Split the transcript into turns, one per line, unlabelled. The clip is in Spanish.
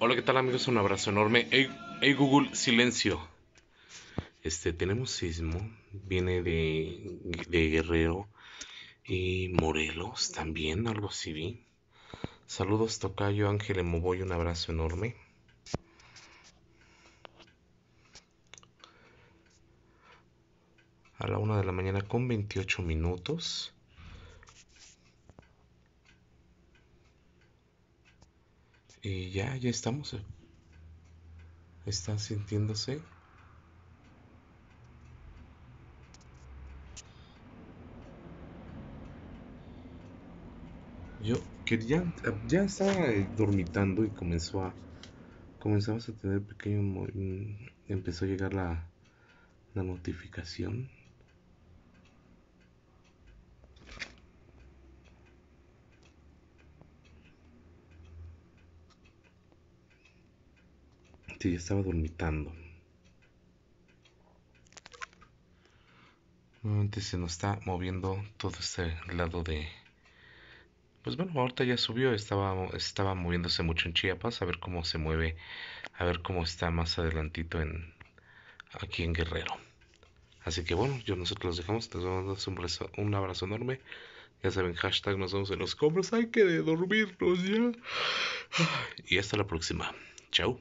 Hola, ¿qué tal amigos? Un abrazo enorme. Hey, Google, silencio. Este, tenemos sismo, viene de, Guerrero y Morelos también, algo así vi. Saludos, Tocayo, Ángel Voy un abrazo enorme. A la una de la mañana con 28 minutos. Y ya, ya estamos. Eh. Está sintiéndose. Yo quería, ya estaba eh, dormitando y comenzó a, comenzamos a tener pequeño, mm, empezó a llegar la, la notificación Sí, estaba dormitando. Nuevamente se nos está moviendo todo este lado de... Pues bueno, ahorita ya subió, estaba, estaba moviéndose mucho en Chiapas, a ver cómo se mueve, a ver cómo está más adelantito en aquí en Guerrero. Así que bueno, yo nosotros los dejamos, les un abrazo, un abrazo enorme. Ya saben, hashtag nos vemos en los compras, hay que dormirnos ya. Y hasta la próxima. Chao.